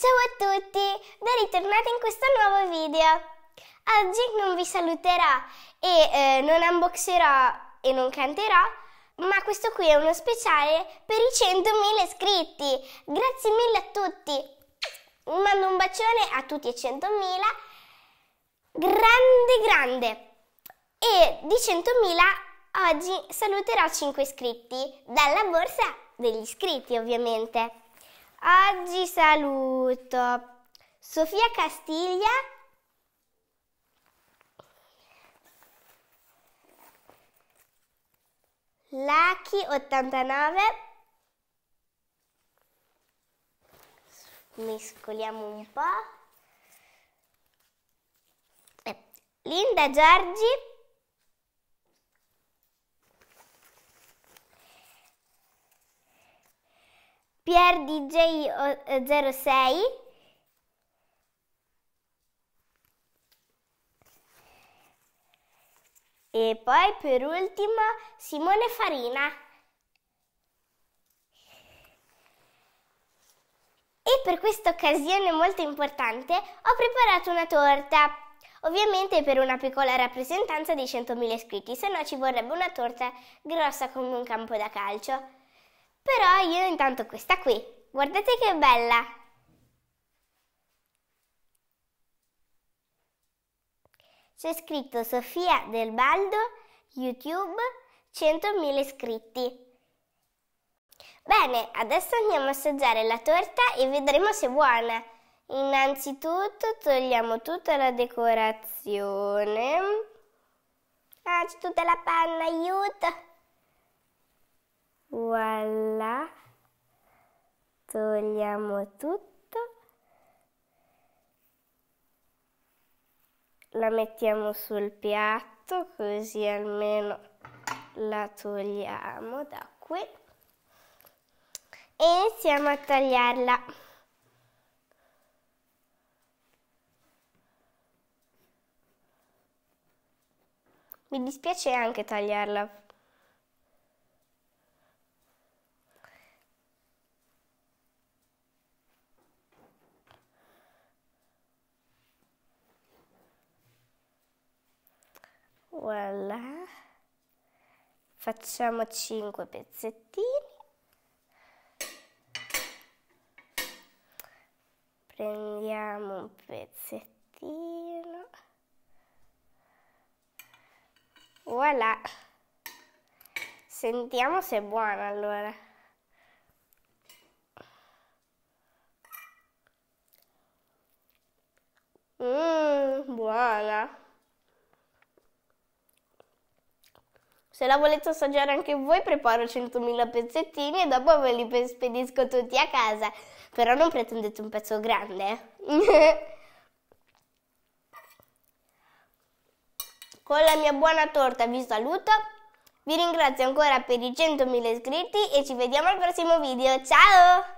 Ciao a tutti, ben ritornati in questo nuovo video. Oggi non vi saluterà e eh, non unboxerò e non canterò, ma questo qui è uno speciale per i 100.000 iscritti. Grazie mille a tutti. Mando un bacione a tutti e 100.000. Grande, grande. E di 100.000 oggi saluterò 5 iscritti dalla borsa degli iscritti, ovviamente. Oggi saluto Sofia Castiglia Lucky 89 mescoliamo un po' eh, Linda Giorgi PRDJ06 eh, e poi per ultimo Simone Farina. E per questa occasione molto importante ho preparato una torta, ovviamente per una piccola rappresentanza dei 100.000 iscritti, se no ci vorrebbe una torta grossa come un campo da calcio. Però io intanto questa qui, guardate che bella! C'è scritto Sofia Del Baldo, YouTube, 100.000 iscritti. Bene, adesso andiamo a assaggiare la torta e vedremo se è buona. Innanzitutto togliamo tutta la decorazione. Ah, c'è tutta la panna, aiuto! voilà togliamo tutto la mettiamo sul piatto così almeno la togliamo da qui e iniziamo a tagliarla mi dispiace anche tagliarla voilà facciamo 5 pezzettini prendiamo un pezzettino voilà sentiamo se è buona allora Se la volete assaggiare anche voi preparo 100.000 pezzettini e dopo ve li spedisco tutti a casa, però non pretendete un pezzo grande. Eh? Con la mia buona torta vi saluto, vi ringrazio ancora per i 100.000 iscritti e ci vediamo al prossimo video, ciao!